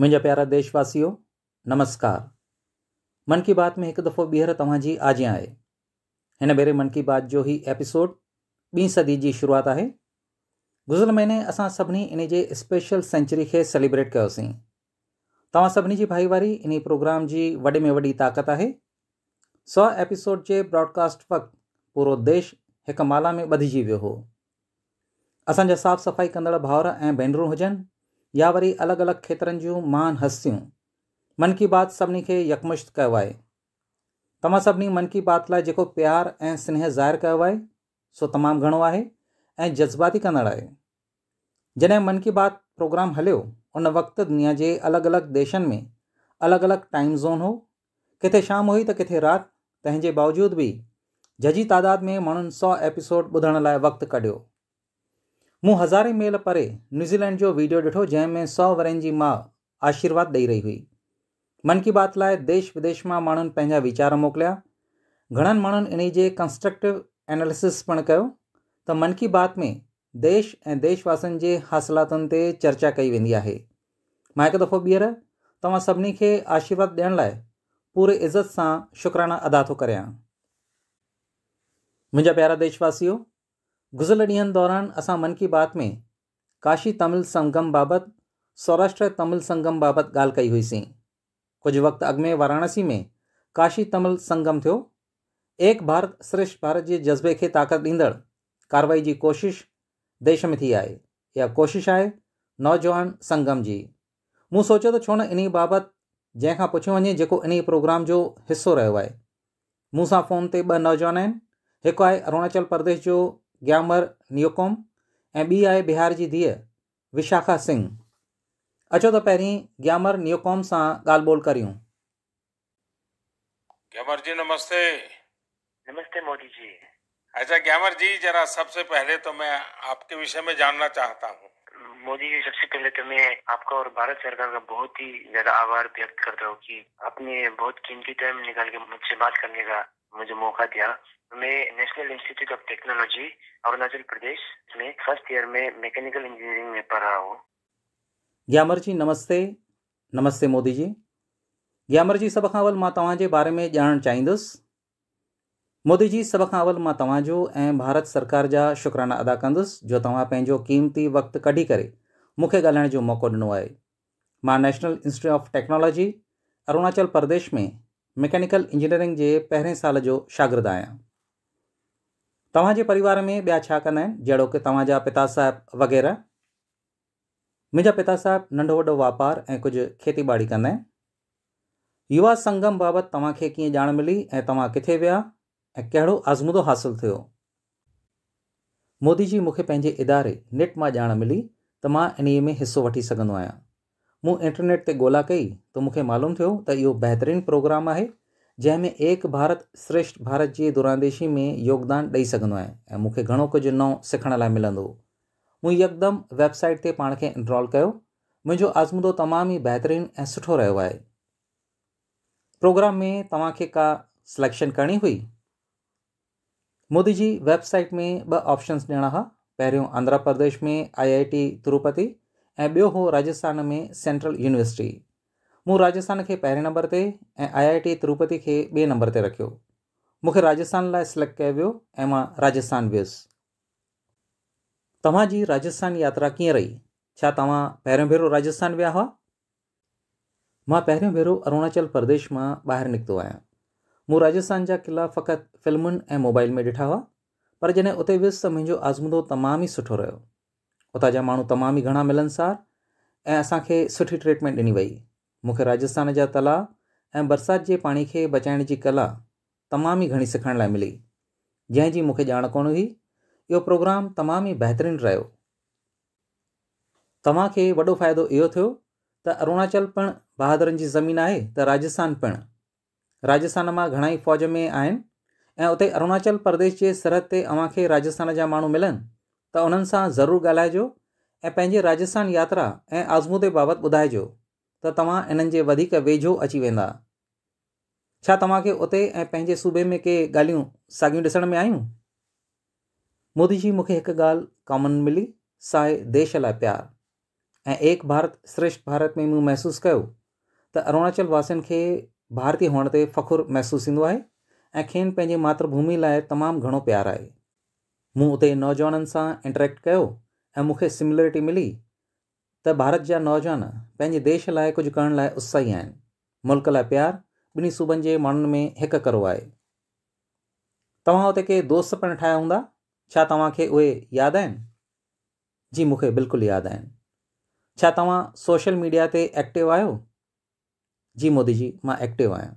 मुंहिंजा प्यारा देशवासियों नमस्कार मन की बात में एक दफ़ो ॿीहर तव्हांजी आजियां आहे हिन भेरे मन की बात जो ही एपिसोड बी सदी की शुरुआत है गुज़ल महीने असां सभिनी इन जे स्पेशल सेंचुरी के सेलिब्रेट कयोसीं तव्हां सभिनी जी भाईवारी इन प्रोग्राम जी वॾे में वॾी ताक़त है सौ एपिसोड जे ब्रॉडकास्ट वक़्तु पूरो देश एक माला में ॿधिजी वियो हो असांजा साफ़ सफ़ाई कदड़ भाउर ए भेनरू हुजन या वरी अलग अलग खेतरंजियूं मान हस्सियूं मन की बात सभिनी खे यकमुश्त कयो आहे तव्हां मन की बात लाइ जेको प्यार ए स्नेह ज़ाहिरु कयो सो तमाम घणो है ऐं जज़्बाती कड़ है जॾहिं मन की बात प्रोग्राम हलियो उन वक्त दुनिया के अलग अलग देशन में अलग अलग टाइम ज़ोन हो किथे शाम हुई तो किथे रात तंहिंजे बावजूद भी जजी तादाद में माण्हुनि सौ एपिसोड ॿुधण लाइ वक़्तु कढियो मूं हज़ारे मेल परे न्यूज़ीलैंड जो वीडियो ॾिठो जैमें सौ वरनि की माँ आशीर्वाद दई रही हुई मन की बात लाइ देश विदेश में माण्हुनि पंहिंजा वीचार मोकिलिया घणनि माण्हुनि इन जे कंस्ट्रक्टिव एनालिसिस पिणु कयो त मन की बात में देश ए देशवासन जे हासिलातुनि ते चर्चा कई वेंदी आहे मां हिकु दफ़ो ॿीहर तव्हां सभिनी खे आशीर्वाद ॾियण लाइ पूरे इज़त सां शुक्राना अदा थो करियां मुंहिंजा प्यारा देशवासियो गुज़ल अडिहन दौरान असां मन की बात में काशी तमिल संगम बाबति सौराष्ट्र तमिल संगम बाबति ॻाल्हि कई हुईसीं कुझु वक़्तु अॻु में वाराणसी में काशी तमिल संगम थियो एक भारत श्रेष्ठ भारत जे जज़्बे खे ताक़त ॾींदड़ कार्रवाई जी कोशिश देश में थी आहे इहा कोशिश आहे नौजवान संगम जी मूं सोचियो त छो न इन बाबति जंहिंखां पुछियो वञे जेको इन प्रोग्राम जो हिसो रहियो आहे मूंसां फ़ोन ते ॿ नौजवान आहिनि हिकु आहे अरुणाचल प्रदेश जो ग्यामर नियोकोम ए बी आए बिहार की धीअ विशाखा सिंह अचो तो पहिरीं ग्यामर नियोकोम से गाल बोल करियूं ग्यामर जी नमस्ते नमस्ते मोदी जी अच्छा ग्यामर जी जरा सबसे पहले तो मैं आपके विषय में जानना चाहता हूँ मोदी जी सबसे पहले तो मैं आपका और भारत सरकार का बहुत ही ज्यादा आभार व्यक्त करता हूँ कि आपने बहुत कीमती टाइम निकाल के मुझसे बात करने का मुझे मौका दिया मैं National Institute of Technology Arunachal Pradesh में फर्स्ट ईयर में मैकेनिकल इंजीनियरिंग में पढ़ रहा हूँ ग्यामर जी नमस्ते नमस्ते मोदी जी ग्यामर जी सभ खां अवल मां बारे में जान चाहींदुसि मोदी जी सब का अवल मां तव्हांजो भारत सरकार जा शुक्राना अदा कंदुसि जो तव्हां क़ीमती वक़्तु कढी करे मूंखे ॻाल्हाइण जो मौक़ो ॾिनो है मां National Institute of Technology Arunachal Pradesh में मैकेनिकल इंजीनियरिंग के पहिरें साल जो शागिर्दु आहियां तव्हांजे परिवार में ॿिया छा कंदा आहिनि जहिड़ो पिता साहिबु वग़ैरह मुंहिंजा पिता साहब नंढो वो व्यापार ए कुछ खेती बाड़ी कंदा युवा संगम बाबत तव्हांखे कीअं ॼाण मिली ऐं तव्हां किथे विया ऐं कहिड़ो आज़मूदो हासिलु थियो मोदी जी मूंखे इदारे नेट मां ॼाण मिली तो इन इन्हीअ में हिस्सों वी सघंदो इंटरनेट ते ॻोल्हा कई तो मूंखे मालूम थो त इहो बहितरीनु प्रोग्राम है जैमें एक भारत श्रेष्ठ भारत जी दुरादेशी में योगदान दई सघंदो है मुख्य मूंखे कुछ नो सीख सिखण लाइ वेबसाइट से पान के इनरोल कयो मुझे आज़मूदो तमाम ही बेहतरीन ए सुठो रो है प्रोग्राम में तवे का सिलेक्शन करनी हुई मोदी जी वेबसाइट में ब ऑप्शन्स दियण हा पहिरियों आंध्र प्रदेश में आई आई टी तिरुपति ए बो हो राजस्थान में सेंट्रल यूनिवर्सिटी मूं राजस्थान के पहरे नंबर से ऐं आई आई टी तिरुपति के बे नंबर से रखियो मूंखे राजस्थान लाइ सिलेक्ट कयो राजस्थान वियुसि तव्हांजी राजस्थान यात्रा कि रही छा भेरों राजस्थान वह हुआ मां पहिरियों भेरो अरुणाचल प्रदेश में बाहर निकितो आया मूं राजस्थान जा किला फ़कत फिल्म मोबाइल में डिठा हुआ पर जैसे उते वियुसि त मुंहिंजो आज़मूदो तमामु ई सुठो रहियो उतां जा माण्हू तमामु ई मिलनसार ए असांखे सुठी ट्रीटमेंट ॾिनी वही मूंखे राजस्थान जहा तला ऐं बरसाति जे पाणी खे बचाइण जी कला तमाम ही घणी सीख मिली जंहिंजी मूंखे ॼाण कोन हुई इहो प्रोग्राम तमाम ही बेहतरीन रो तव्हांखे वॾो फ़ाइदो इहो थियो त अरुणाचल पिणु बहादुरनि जी ज़मीन है त राजस्थान पिण राजस्थान में घणा ही फ़ौज में आहिनि ए उते अरुणाचल प्रदेश के सरहद ते अव्हांखे राजस्थान जहाँ मू मिलन तो उन्हनि सां ज़रूरु ॻाल्हाइजो राजस्थान यात्रा ए आज़मूदे बाबत बुधाजों त तव्हां इन्हनि जे वधीक वेझो अची वेंदा छा तव्हांखे उते ऐं पंहिंजे सूबे में के ॻाल्हियूं साॻियूं ॾिसण में आहियूं मोदी जी मूंखे हिकु ॻाल्हि कॉमन मिली साए देश लाइ प्यार ऐं एक भारत श्रेष्ठ भारत में मूं महसूसु कयो त अरुणाचल वासियुनि खे भारतीय हुअण ते फ़खुरु महसूसु थींदो आहे ऐं खेनि पंहिंजे मातृभूमि लाइ तमामु घणो प्यारु आहे मूं उते नौजवाननि सां इंटरेक्ट कयो ऐं मूंखे सिमिलरिटी मिली त भारत जा नौजवान पैं देश लाइ कुझु करण लाइ उत्साही आहिनि मुल्क ला प्यार बिन्हीं सूबनि जे माण्हुनि में एक करो आए तव्हां हुते के दोस्त पिणु ठाहिया हूंदा छा जी मुख्य बिल्कुल याद आहिनि छा सोशल मीडिया ते एक्टिव आहियो जी मोदी जी मां एक्टिव आहियां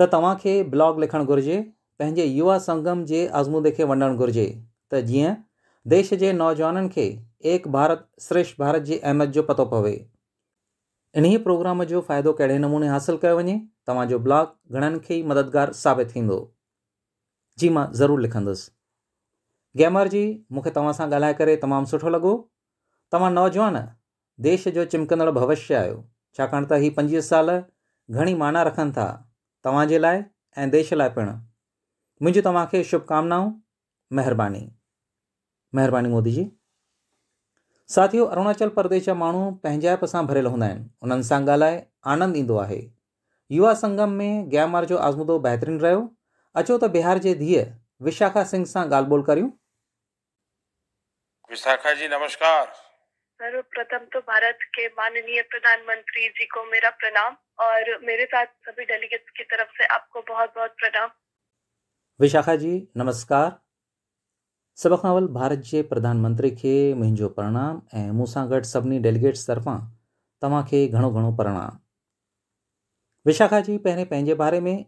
त तव्हांखे ब्लॉग लिखणु घुरिजे युवा संगम के आज़मूदे के वंडणु घुरिजे त जीअं देश के नौजवान के एक भारत श्रेष्ठ भारत की अहमियत जो पतो पवे इन्हीअ प्रोग्राम जो फ़ाइदो कड़े नमूने हासिल कयो वञे तव्हांजो ब्लॉग घणन के ई मददगार साबित थींदो जी मां जरूर लिखंदुसि गैमर जी मूंखे तव्हां सां करे तमामु सुठो लॻो तव्हां नौजवान देश जो चिमकंदड़ भविष्य आहियो छाकाणि त हीअ पंजवीह साल घणी माना रखन था तव्हांजे लाइ ऐं देश लाइ पिणु मुंहिंजी तव्हांखे शुभकामनाऊं महिरबानी महिरबानी मोदी जी साथियों अरुणाचल प्रदेश जा माण्हू पैंजाप से भरियल हूँ उन आनंद सां है युवा संगम में ग्यामर जो आज़मूदो बेहतरीन रो अचो तो बिहार के धीअ विशाखा सिंह से गाल बोल करियूं विशाखा जी नमस्कार सर्वप्रथम तो भारत के माननीय प्रधानमंत्री जी को मेरा प्रणाम और मेरे साथ सभी डेलीगेट्स की तरफ से आपको बहुत बहुत प्रणाम विशाखा जी नमस्कार सबक़नावल भारत के प्रधानमंत्री के मुझे प्रणाम ए मूसा गड सभी डेलीगेट्स तवा के घो घो प्रणाम विशाखा जी पहिरें पैं बारे में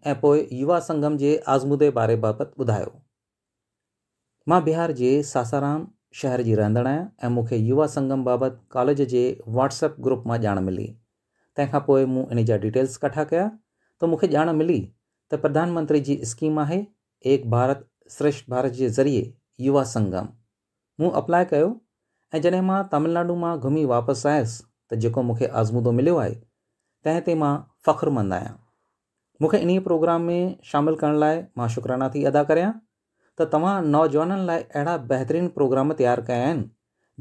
युवा संगम के आज़मूदे बारे बाबत बुधा मां बिहार के सासाराम शहर की रहंदड़ आया मुख्य युवा संगम बाबत कॉलेज के व्हाट्सएप ग्रुप में जान मिली तंखा पे इन जा डिटेल्स इकट्ठा क्या तो मुख्य जान मिली तो प्रधानमंत्री की स्कीम है एक भारत श्रेष्ठ भारत के ज़रिए युवा संगम मु अप्लाए कयो ऐं जॾहिं मां तमिलनाडु मां घुमी वापसि आयसि त जेको मूंखे आज़मूदो मिलियो आहे तंहिं ते मां फ़ख्रमंद आहियां मूंखे इन्हीअ प्रोग्राम में शामिलु करण लाइ मां शुक्राना थी अदा करियां त तव्हां नौजवाननि लाइ अहिड़ा बहितरीन प्रोग्राम तयारु कया आहिनि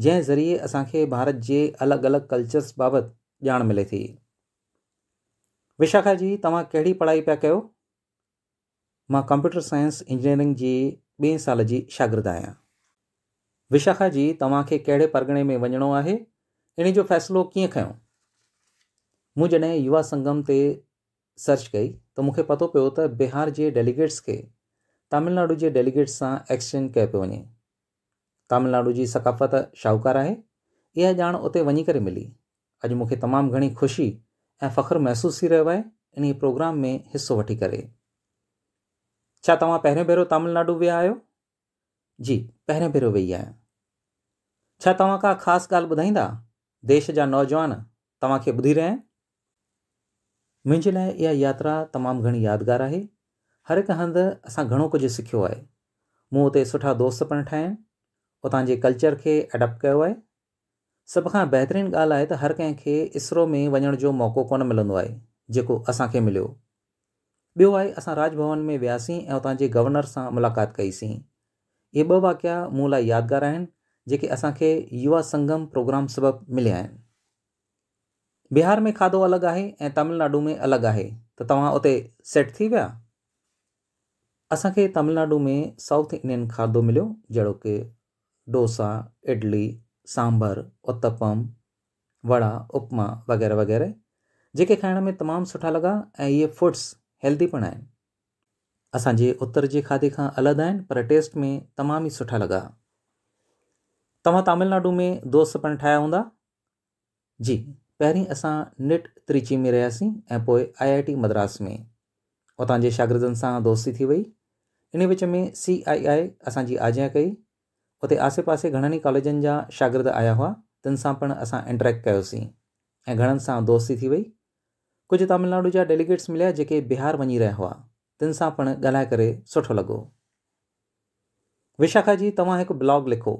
जंहिं ज़रिए असांखे भारत जे अलॻि अलॻि कल्चर्स बाबति ॼाण मिले थी विशाखा जी तव्हां कहिड़ी पढ़ाई पिया कयो मां कंप्यूटर साइंस इंजीनियरिंग जी બે سالજી شاگرد આયા વિશખાજી તમાકે કેડે પરગણે મે વણણો આહે એની જો ફેસલો કીય ખાયું મુજને યુવા સંગમ તે સર્ચ કઈ તો મુખે પતો પયોત બિહાર જે ડેલીગેટ્સ કે તમિલનાડુ જે ડેલીગેટ્સ સા એક્સચેન્જ કે પયોને તમિલનાડુજી સકફત શૌકર આહે એ જાણ ઓતે વણી કરે મિલી અજ મુખે તમામ ઘણી ખુશી એ ફખર મહેસૂસ સી રહેવાય એની પ્રોગ્રામ મે હિસ્સો વટી કરે छा तव्हां पहिरें भेरो तमिलनाडु विया आहियो जी पहिरें भेरो वेई आहियां छा तव्हां का ख़ासि ॻाल्हि ॿुधाईंदा देश जा नौजवान तव्हांखे ॿुधी रहिया आहिनि मुंहिंजे लाइ इहा यात्रा तमामु घणी यादगार आहे हर हिकु हंधि असां घणो कुझु सिखियो आहे मूं हुते सुठा दोस्त पिणु ठाहिया आहिनि उतां जे कल्चर खे अडप्ट कयो आहे सभ खां बहितरीनु ॻाल्हि आहे त हर कंहिंखे इसरो में वञण जो मौक़ो कोन मिलंदो आहे जेको असांखे मिलियो बो आहे असां राजभवन में वियासीं ऐं उतां गवर्नर से मुलाक़ात कईसीं इहे ॿ वाकिया मूं लाइ यादगार आहिनि जेके असांखे युवा संगम प्रोग्राम सबबि मिलिया आहिनि बिहार में खाधो अलग आहे ऐं तमिलनाडु में अलग आहे त तव्हां उते सेट थी विया असांखे तमिलनाडु में साउथ इंडियन खाधो मिलो जहिड़ो कि डोसा इडली सांभर उत्तपम वड़ा उपमा वग़ैरह वग़ैरह जेके खाइण में तमाम सुठा लगा ऐं इहे फूड्स हेल्दी पण आहिनि असांजे उत्तर जे खाधे खां अलॻि आहिनि पर टेस्ट में तमामु ई सुठा लॻा तव्हां तमिलनाडु में दोस्त पण ठाहिया हूंदा जी पहिरीं असां निट त्रिची में रहियासीं ऐं पोइ आई आई टी मद्रास में उतां जे शागिर्दनि सां दोस्ती थी वई इन विच में सी आई आई असांजी आज्ञा कई उते आसे पासे घणनि ई कॉलेजनि जा शागिर्द आया हुआ तिन सां पिणु असां इंटरेक्ट कयोसीं ऐं घणनि सां दोस्ती थी वई कुछ तमिलनाडु जहाँ डेलीगेट्स मिले जेके बिहार वही रहा हुआ तिन सां पिणु ॻाल्हाए करे सुठो लगो विशाखा जी तव्हां हिकु ब्लॉग लिखो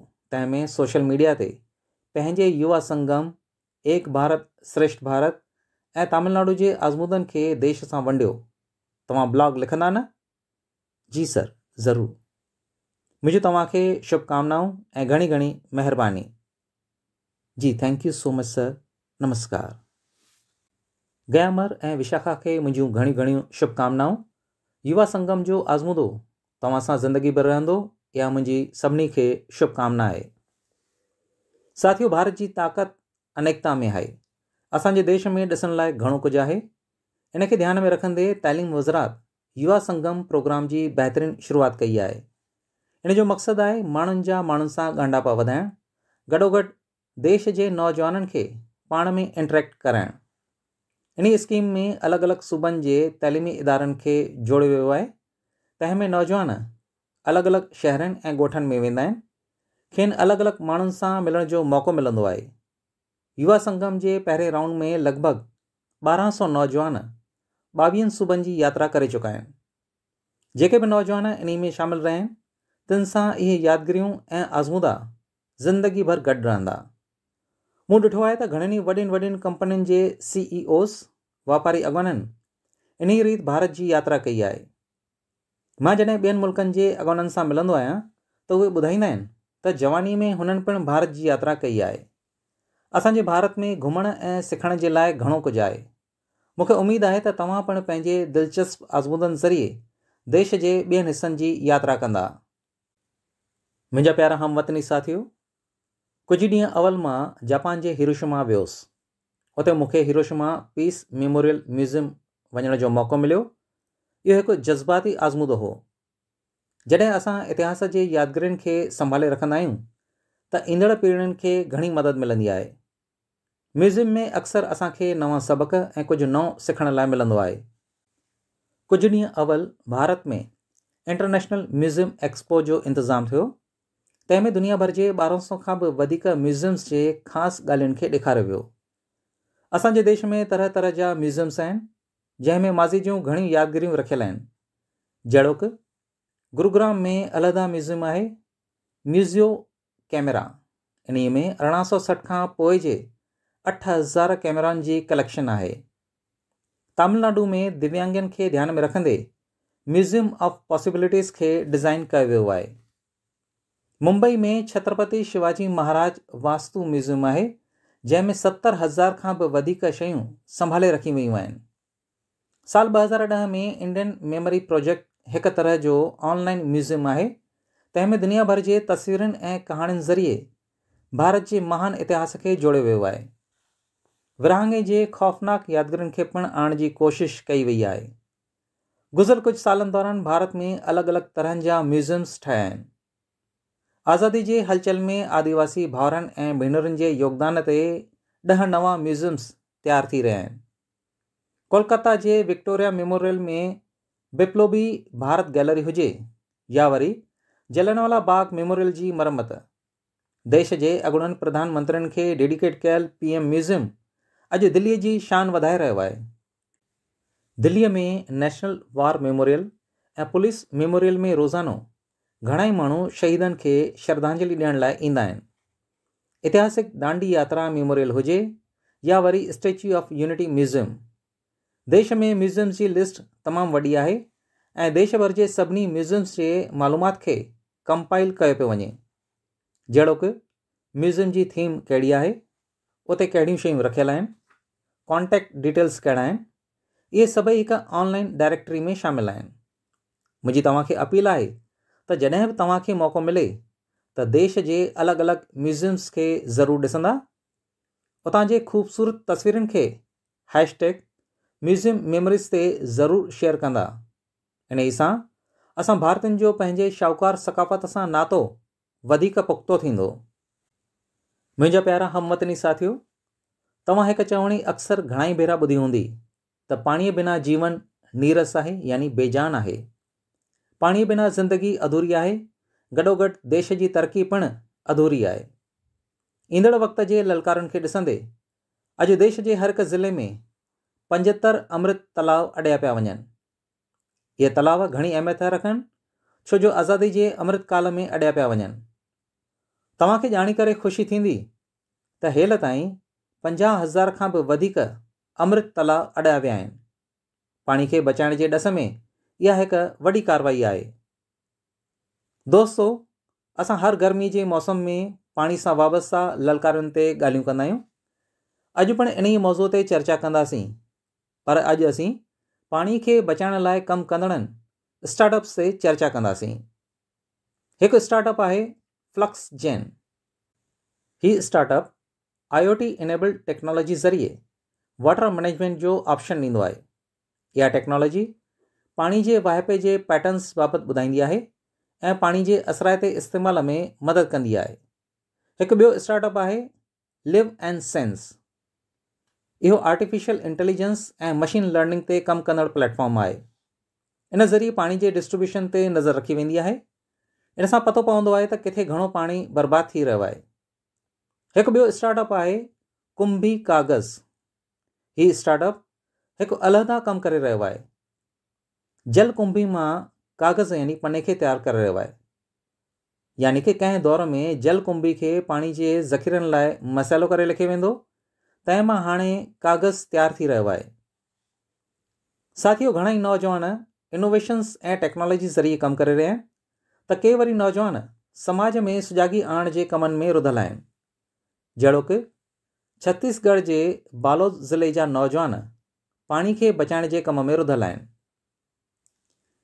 में सोशल मीडिया ते पंहिंजे युवा संगम एक भारत श्रेष्ठ भारत ऐं तमिलनाडु जे आज़मूदनि खे देश सां वंडियो तव्हां ब्लॉग लिखंदा न जी सर ज़रूरु मुंहिंजो तव्हांखे शुभकामनाऊं ऐं घणी घणी महिरबानी जी thank you so much sir नमस्कार गयामर ए विशाखा के मुंहिंजूं घणी घणियूं शुभकामनाऊं युवा संगम जो आज़मूदो तव्हां ज़िंदगी भर रहंदो या मुंहिंजी सभिनी खे शुभकामना है साथियों भारत की ताक़त अनेकता में है असांजे देश में ॾिसण लाइ घणो कुझु आहे इन ध्यान में रखंदे तैलीम वज़रात युवा संगम प्रोग्राम की बेहतरीन शुरुआत कई है इन जो मक़सदु आहे माण्हुनि जा माण्हुनि सां ॻांढापा वधाइणु गॾोगॾु देश के नौजवान के पा में इंटरेक्ट कराइणु इन्हीं स्कीम में अलग अलग सूबनि जे तइलीमी इदारनि खे जोड़ियो वियो आहे में नौजवान अलग अलग शहर ए ॻोठनि में वेंदा आहिनि अलग अलग अलॻि माण्हुनि मिलने जो मौक़ो मिल युवा संगम के पहरे राउंड में लगभग बारह सौ नौजवान बवी सूबनि की यात्रा कर चुका आहिनि जेके बि नौजवान इन्हीं में शामिल रहिया आहिनि तिन सां इहे यादगिरियूं ऐं आज़मूदा ज़िंदगी भर गड रहंदा मूं डिठो है त घणनि ई वॾियुनि वॾियुनि कंपनियुनि सीईओस e व्यापारी अॻवाननि इन ई रीति भारत की यात्रा कई है मां जॾहिं ॿियनि मुल्कनि जे अॻवाननि सां मिलंदो आहियां त उहे जवानी में हुननि पिणु भारत की यात्रा कई है असांजे भारत में घुम ए सिखण के लिए घो कुछ आहे मूंखे उमेद आहे त तव्हां दिलचस्प आजमूदन ज़रिए देश के बेन हिसनि की यात्रा कंदा मुंहिंजा प्यारा वतनी साथियो कुछ ॾींहं अवल में जापान के हिरोशिमा वियोसि हुते मुख्य हिरोशिमा पीस मेमोरियल म्यूज़ियम वञण जो मौक़ो मिलियो इहो हिकु जज़्बाती आज़मूद हो जॾहिं असां इतिहास जे यादगिरियुनि के संभाले रखंदा आहियूं त ईंदड़ पीढ़ियुनि खे घणी मदद मिली आहे म्यूज़ियम में अक्सर असांखे नवा सबक़ ए कुछ नओं सिखण लाइ मिलंदो आहे कुझु ॾींहं अवल भारत में इंटरनेशनल म्यूज़ियम एक्सपो जो इंतज़ाम थियो तंहिंमें दुनिया भर जे ॿारहं सौ खां बि वधीक म्यूज़ियम्स जे ख़ासि ॻाल्हियुनि खे ॾेखारियो वियो असांजे देश में तरह तरह जा म्यूज़ियम्स आहिनि जंहिंमें माज़ी जूं घणियूं यादगिरियूं रखियल आहिनि जहिड़ो गुरुग्राम में अलहदा म्यूज़ियम आहे म्यूज़ियो कैमरा इन्हीअ में अरिड़हं सौ सठि खां पोइ जे अठ हज़ार कैमरानि जी कलेक्शन आहे तमिलनाडु में दिव्यांगनि खे ध्यान में रखंदे म्यूज़ियम ऑफ पॉसिबिलिटीज़ खे डिज़ाइन कयो वियो आहे मुंबई में छत्रपति शिवाजी महाराज वास्तु म्यूज़ियम है जैमें सत्तर हज़ार का भी वधीक शयूं संभाले रखी वियूं आहिनि साल ॿ हज़ार ॾह में इंडियन मेमोरी प्रोजेक्ट एक तरह जो ऑनलाइन म्यूज़ियम है तंहिंमें दुनिया भर के तस्वीर ए कहाणियुनि ज़रिए भारत के महान इतिहास के जोड़े वियो आहे विरहाङे जे ख़ौफ़नाक यादगिर के पिण आने की कोशिश कई वही है गुज़र कुछ साल दौरान भारत में अलग अलग तरह जहाँ म्यूज़ियम्स ठाहिया आज़ादी के हलचल में आदिवासी भावर ए भेनरुनि के योगदान से दह नवा म्यूज़ियम्स तैयार थी रहा आहिनि कोलकाता जे विक्टोरिया मेमोरियल में बिप्लोबी भारत गैलरी हुए या वरी जलनवाला बाग मेमोरियल की मरम्मत देश के अगुणन प्रधानमंत्रियुनि के डेडिकेट कल पी एम म्यूज़ियम अज दिल्ली की शान वधाए रहियो है दिल्ली में नेशनल वार मेमोरियल ए पुलिस मेमोरियल में रोज़ानो घणेई माण्हू शहीद खे श्रद्धांजलि ॾियण लाइ ईंदा दांडी यात्रा मेमोरियल हुए या वरी स्टेच्यू ऑफ यूनिटी म्यूज़ियम देश में म्यूज़ियम्स की लिस्ट तमाम वही आहे ऐं देश भर जे सभिनी म्यूज़ियम्स के मालूमात के कंपाइल कयो पियो वे जहिड़ो की म्यूज़ियम की थीम कहिड़ी है उते कहिड़ियूं शयूं कॉन्टेक्ट डिटेल्स कड़ा ये इहे एक ऑनलाइन डायरेक्टरी में शामिल मुझी मुंहिंजी तव्हांखे अपील आहे त जॾहिं बि तव्हांखे मौक़ो मिले तो देश के अलग अलग म्यूज़ियम्स के जरूर ॾिसंदा उतां जे ख़ूबसूरत तस्वीर के हैशटैग म्यूज़ियम मेमोरीज से ज़रूर शेयर कंदा इन ई सां असां भारतीयुनि जो पंहिंजे शाहूकार सकाफ़त से नातो पुख़्तो थींदो मुंहिंजा प्यारा हमवतनी साथियो तव्हां हिकु चवणी अक्सर घणाई भेरा ॿुधी हूंदी त पाणीअ बिना जीवन नीरस है यानी बेजान है पाणी बिना ज़िंदगी अधूरी आहे गॾोगॾु देश जी तरक़ी पिणु अधूरी आहे ईंदड़ वक़्त जे ललकारनि खे ॾिसंदे अॼु देश जे हर हिकु ज़िले में पंजहतरि अमृत तलाव अॾिया पिया वञनि इहे तलाव घणी अहमियत रखनि छो जो आज़ादी जे अमृत काल में अॾिया पिया वञनि तव्हांखे ॼाणी करे ख़ुशी थींदी त हेल ताईं पंजाह हज़ार खां बि वधीक अमृत तलाव अॾिया विया आहिनि पाणी खे बचाइण जे ॾस में इहा एक वॾी कारवाई आहे दोस्तों असां हर गर्मी के मौसम में पानी सां वाबस्ता ललकार ते ॻाल्हियूं कंदा इन ई मौज़ूअ चर्चा कंदासीं पर अॼु असीं पाणी खे बचाइण लाइ कमु कंदड़नि स्टार्टअप्स ते चर्चा कंदासीं हिकु स्टार्टअप है फ्लक्स जैन हीउ स्टार्टअप आईओटी इनेबल्ड टेक्नोलॉजी ज़रिए वाटर मैनेजमेंट जो ऑप्शन ॾींदो टेक्नोलॉजी पाणी जे वाहिपे जे पैटर्न्स बाबति ॿुधाईंदी आहे ऐं पाणी जे असराइते इस्तेमाल में मदद कंदी आहे हिकु ॿियो स्टार्टअप आहे लिव एंड सेंस इहो आर्टिफिशियल इंटेलिजेंस ऐं मशीन लर्निंग ते कमु कंदड़ प्लेटफॉर्म आहे इन ज़रिए पाणी जे डिस्ट्रीब्यूशन ते नज़र रखी वेंदी आहे इन सां पतो पवंदो आहे त किथे घणो पाणी बर्बादु थी रहियो आहे हिकु ॿियो स्टार्टअप आहे कुंभी कागज़ हीउ स्टार्टअप हिकु अलहदा कमु करे रहियो आहे में જલકુંભીમાં કાગઝ યાની तैयार कर करे है यानी कि कें दौर में जल कुंभी खे पाणी जे ज़ख़ीरनि लाइ मसालो करे लिखियो वेंदो तंहिं मां कागज़ तैयार थी रहियो आहे साथियो घणेई नौजवान इनोवेशन्स ए टेक्नोलॉजी ज़रिए कम कर रहा आहिनि त के वरी नौजवान समाज में सुजागी आणण के कमनि में रुधल आहिनि जहिड़ो छत्तीसगढ़ के बालोद ज़िले जा नौजवान पानी के बचाइण के कम में रुधल आहिनि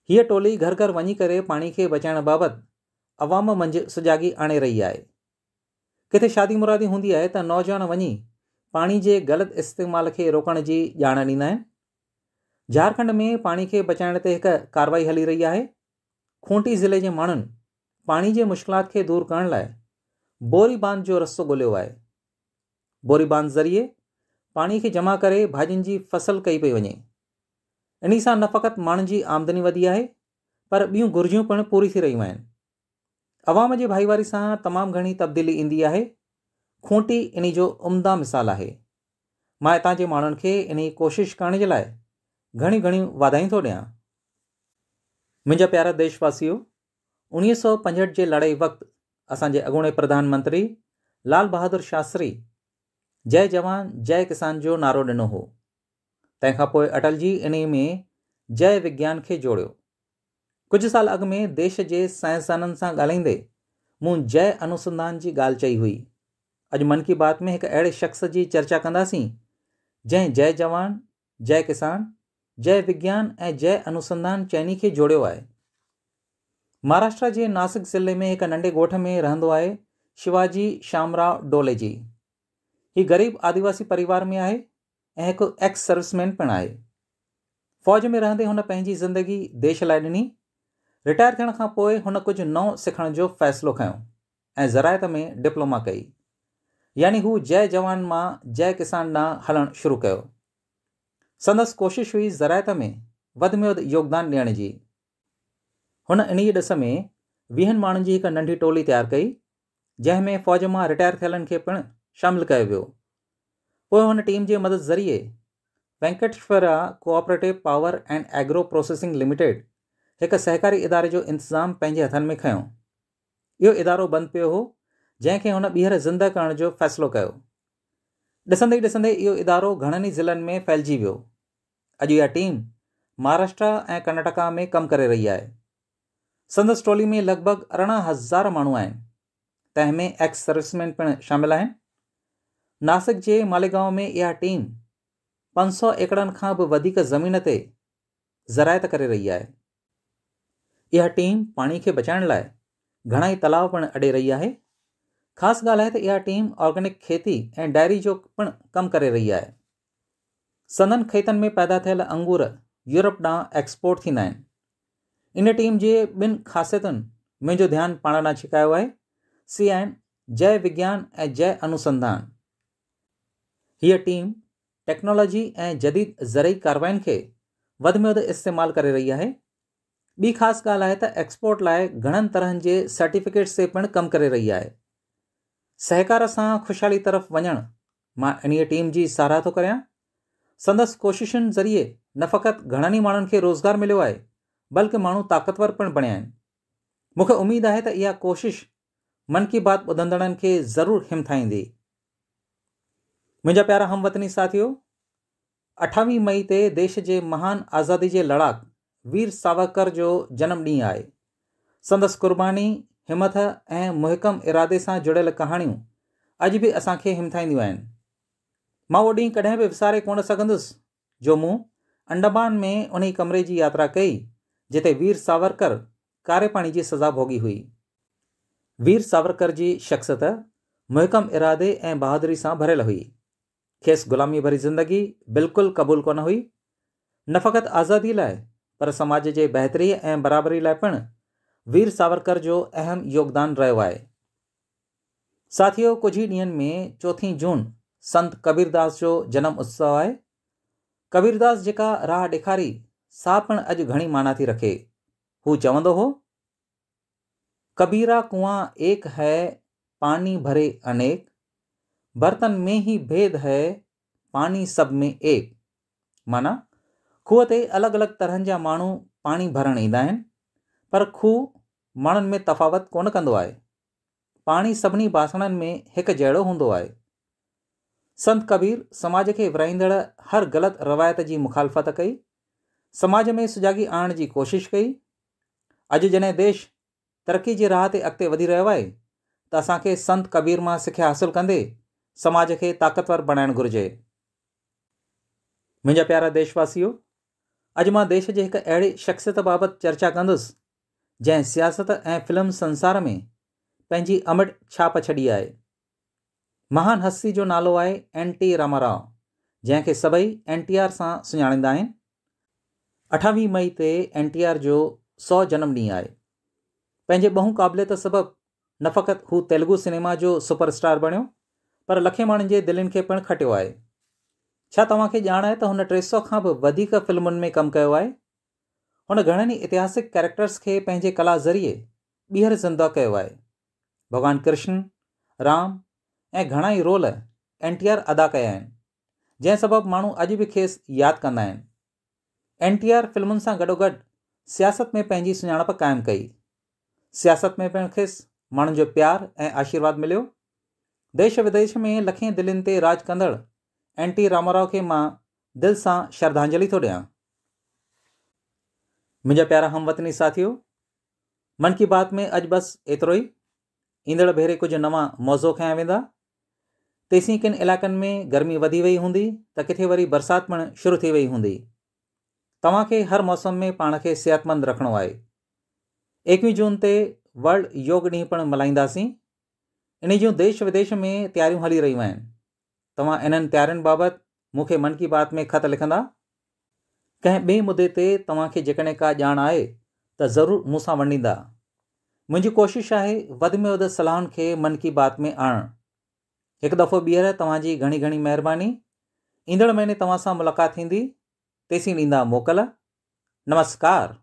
हीअ टोली घर घर वञी करे पाणी खे बचाइण बाबति अवाम मंझि सुजाॻी आणे रही आहे किथे शादी मुरादी हूंदी आहे त नौजवान वञी पाणी जे ग़लति इस्तेमाल खे रोकण जी ॼाण ॾींदा आहिनि झारखंड में पाणी खे बचाइण ते हिकु कारवाई हली रही आहे खूंटी ज़िले जे माण्हुनि पाणी जे मुश्किलात खे दूरि करण लाइ बोरी बांध जो रस्तो ॻोल्हियो आहे बोरी बांध ज़रिए पाणी खे जमा करे भाॼियुनि जी फसल कई पई वञे इन सां न फ़क़ति माण्हुनि जी आमदनी वधी आहे पर ॿियूं घुर्जियूं पिणु पूरी थी रहियूं आहिनि अवाम जी भाईवारी सां तमामु घणी तब्दीली ईंदी आहे खूंटी इन जो उम्दा मिसाल आहे मां हितां जे माण्हुनि खे इन कोशिश कोशिशि करण जे लाइ घणी घणियूं वाधायूं थो ॾियां मुंहिंजा प्यारा देशवासियो उणिवीह सौ पंजहठि जे लड़ाई वक़्तु असांजे अॻूणे प्रधानमंत्री लाल बहादुर शास्त्री जय जवान जय किसान जो नारो ॾिनो हो तंहिंखां पोइ अटल जी इन में जय विज्ञान के जोड़ियो कुछ साल अॻु में देश के साइंसदान सां ॻाल्हाईंदे मूं जय अनुसंधान की गाल चई हुई अज मन की बात में एक अड़े शख़्स की चर्चा कंदासीं जै जय जवान जय किसान जय विज्ञान ए जय अनुसंधान चैनी के जोड़ो आहे महाराष्ट्र के नासिक ज़िले में एक नंढे गोठ में रहंदो आहे शिवाजी श्यामराव डोले जी हीउ ग़रीब आदिवासी परिवार में है એકો એક્સ સર્વિસમેન બનાય ફौज મે રહેદે હોને પહેજી જિંદગી દેશ લાઈદની રિટેર થન ખપોએ હોને કુછ નો સખણ જો ફેસલો કયો એ જરાત મે ડિપ્લોમા કઈ યાની હુ જય જવાન માં જય કિસાન ના હલન શુરુ કયો સદસ કોશિશ હુઈ જરાત મે વદમેદ યોગદાન દેને જી હોને એની દસમ મે વિહન માંનજી એક નન્ડી ટોલી તૈયાર કઈ જહમે ફौज માં રિટેર થલન કે પણ શામિલ કયો વે पोहन टीम जे मदद ज़रिए Venkateshwara cooperative power and agro processing limited एक सहकारी इदारे जो इंतज़ाम पैं हथन में खो यो इदारो बंद पियो हो जैके हुन ॿीहर ज़िंदह करण जो फ़ैसिलो कयो ॾिसंदे ई इदारो घणनि ई ज़िलनि में फैलिजी वियो अॼु इहा टीम महाराष्ट्र ए कर्नाटका में कम कर रही है संदस टोली में लगभग अरिड़हं हज़ार माण्हू आहिनि तंहिंमें एक्स सर्विसमैन पिणु शामिल आहिनि नासिक के मालेगांव में यह टीम पांच सौ एकड़न का भी ज़मीन से ज़रायत कर रही है यह टीम पानी के बचाण लाइ घणाई तलाव पिणु अड़े रही है खास गाल है तो यह टीम ऑर्गेनिक खेती ए डायरी जो पिणु कम कर रही है सदन खेतन में पैदा थे अंगूर यूरोप डां एक्सपोर्ट थी इन टीम के बिन ख़ासियतुनि मुझे ध्यान पा ॾांहुं है सी आहिनि जय विज्ञान ए जय अनुसंधान हीअ टीम टेक्नोलॉजी ऐं जदीद ज़रई कार्रवाइनि खे वधि में वधि इस्तेमालु करे रही आहे ॿी ख़ासि ॻाल्हि आहे त एक्सपोर्ट लाइ घणनि तरहनि जे सर्टिफिकेट्स ते पिणु कमु करे रही आहे सहकार सां ख़ुशहाली तरफ़ वञणु मां इन्हीअ टीम जी साराह थो करियां संदसि कोशिशुनि ज़रिए न फ़क़ति घणनि ई माण्हुनि खे रोज़गार मिलियो आहे बल्कि माण्हू ताक़तवर पिणु बणिया आहिनि मूंखे उमेदु आहे त इहा कोशिश मन की बात ॿुधंदड़नि खे ज़रूरु हिमथाईंदी मुंहिंजा प्यारा हमवतनी साथियों अठावी मई ते देश जे महान आज़ादी जे लड़ाक वीर सावरकर जो जन्म ॾींहुं आए संदसि क़ुर्बानी हिमथ ए मुहिकम इरादे से जुड़ियल कहाणियूं अज भी असा हिमथाईंदियूं आहिनि मां उहो ॾींहुं कॾहिं बि विसारे कोन जो मूं अंडमान में उन कमरे की यात्रा कई जिते वीर सावरकर कारे पानी की सज़ा भोगी हुई वीर सावरकर की शख़्सियत मुहिकम इरादे ए बहादुरी से भरियल हुई खेस ग़ुलामी भरी ज़िंदगी बिल्कुल कबूल कोन हुई न फकत आज़ादी लाइ पर समाज जे बहितरी ऐं बराबरी लाइ पिणु वीर सावरकर जो अहम योगदान रहियो आहे साथियो कुझु ई ॾींहंनि में चौथी जून संत कबीरदास जो जनम उत्सव आहे कबीरदास जेका राह ॾेखारी सा पिणु अॼु घणी माना थी रखे हू चवंदो हो कबीरा कुआं एक है पानी भरे अनेक बर्तन में ही भेद है पानी सब में एक माना खूह ते अलग अलग तरह जा माण्हू पानी भरण ईंदा आहिनि पर खूह माण्हुनि में तफ़ावत को कंदो सभी बासणन में एक जड़ो हों संत कबीर समाज के विराईंदड़ हर गलत रवायत की मुखालफ़त कई समाज में सुजागी आणण की कोशिश कई अज जॾहिं देश तरक्की राह ते अॻिते वधी रहियो आहे त असांखे संत कबीर मां सिखिया हासिल कंदे समाज के ताक़तवर बणाइणु घुरिजे मुंहिंजा प्यारा देशवासियो अॼु मां देश के एक अड़े शख़्सियत बाबति चर्चा कंदुसि जै सियासत ए फ़िल्म संसार में पंहिंजी अमिट छाप छॾी आहे महान हस्ती जो नालो आहे एन टी रामाराव जंहिंखे सभई एन टी आर से सुञाणींदा अठावी मई ते एन टी आर जो सौ जन्म डी आहे पंहिंजे ॿहूं क़ाबिलियत सबब नफ़क़त हू तेलुगु सिनेमा जो सुपरस्टार बणियो पर लखेमण जे दिलनि खे पिणु खटियो आहे छा तव्हांखे ॼाण आहे त हुन टे सौ खां बि वधीक फ़िल्मुनि में कमु कयो आहे हुन घणनि इतिहासिक कैरेक्टर्स खे पंहिंजे कला ज़रिए ॿीहर ज़िंदा कयो आहे भॻवानु कृष्ण राम ऐं घणा ई रोल एन टी आर अदा कया आहिनि जंहिं सबबि माण्हू अॼु बि खेसि यादि कंदा आहिनि एन टी आर फ़िल्मुनि सां गॾोगॾु सियासत में पंहिंजी सुञाणप क़ाइमु कई सियासत में पिणु खेसि माण्हुनि जो प्यार ऐं आशीर्वाद मिलियो देश विदेश में लखें दिलिंते राज कंदड़ एन टी रामाराव खे मां दिल सां श्रद्धांजलि तो ॾियां मुंहिंजा प्यारा हमवतनी साथियों मन की बात में अज बस एतरो ई ईंदड़ भेरे कुछ नवा मौज़ो खयां वेंदा तेसीं किन इलाइक़नि में गर्मी वधी वई हूंदी त किथे वरी बरसाति पिणु शुरू थी वई हूंदी तव्हांखे हर मौसम में पाण खे सिहतमंद रखिणो आहे एकवीह जून ते वर्ल्ड योग डी पिणु मल्हाईंदासीं इन जो देश विदेश में तैयारियों हली रहियूं आहिनि तव्हां इन्हनि तयारियुनि बाबति मूंखे मन की बात में ख़त लिखंदा कंहिं ॿिए मुद्दे ते तव्हांखे जेकॾहिं का ॼाण आहे त ज़रूरु मूंसां वंडींदा मुंहिंजी कोशिशि आहे वधि में वधि सलाहुनि खे मन की बात में आणणु हिकु दफ़ो ॿीहर तव्हांजी घणी घणी महिरबानी ईंदड़ महीने तव्हां सां मुलाक़ात थींदी तेसीं ॾींदा मोकल नमस्कार